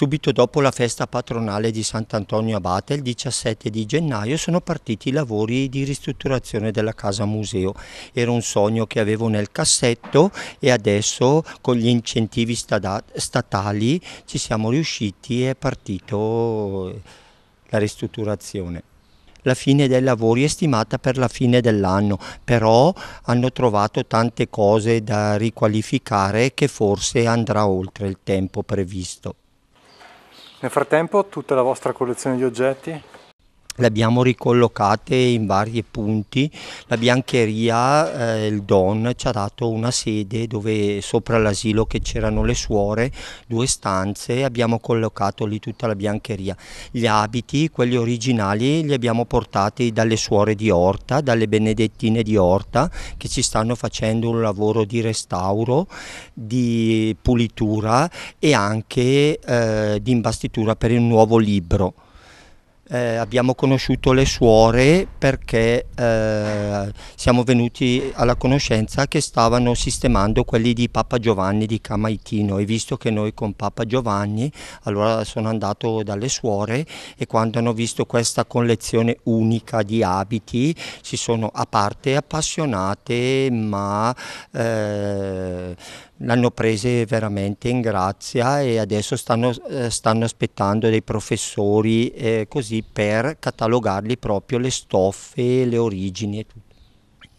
Subito dopo la festa patronale di Sant'Antonio Abate, il 17 di gennaio, sono partiti i lavori di ristrutturazione della casa museo. Era un sogno che avevo nel cassetto e adesso con gli incentivi statali ci siamo riusciti e è partito eh, la ristrutturazione la fine dei lavori è stimata per la fine dell'anno, però hanno trovato tante cose da riqualificare che forse andrà oltre il tempo previsto. Nel frattempo tutta la vostra collezione di oggetti le abbiamo ricollocate in vari punti. La biancheria, eh, il Don, ci ha dato una sede dove sopra l'asilo che c'erano le suore, due stanze, abbiamo collocato lì tutta la biancheria. Gli abiti, quelli originali, li abbiamo portati dalle suore di Orta, dalle benedettine di Orta, che ci stanno facendo un lavoro di restauro, di pulitura e anche eh, di imbastitura per il nuovo libro eh, abbiamo conosciuto le suore perché eh, siamo venuti alla conoscenza che stavano sistemando quelli di Papa Giovanni di Camaitino e visto che noi con Papa Giovanni allora sono andato dalle suore e quando hanno visto questa collezione unica di abiti si sono a parte appassionate ma eh, l'hanno prese veramente in grazia e adesso stanno, eh, stanno aspettando dei professori eh, così per catalogarli proprio le stoffe, le origini e tutto.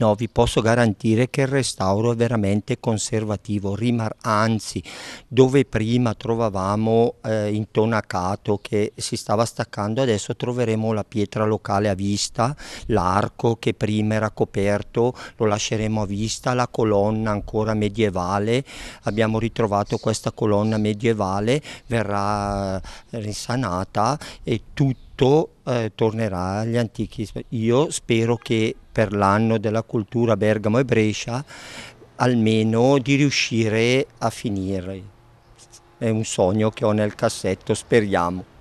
No, vi posso garantire che il restauro è veramente conservativo, rimar- anzi, dove prima trovavamo eh, intonacato che si stava staccando, adesso troveremo la pietra locale a vista, l'arco che prima era coperto, lo lasceremo a vista, la colonna ancora medievale, abbiamo ritrovato questa colonna medievale, verrà eh, risanata e tutto tutto eh, tornerà agli antichi. Io spero che per l'anno della cultura Bergamo e Brescia almeno di riuscire a finire. È un sogno che ho nel cassetto, speriamo.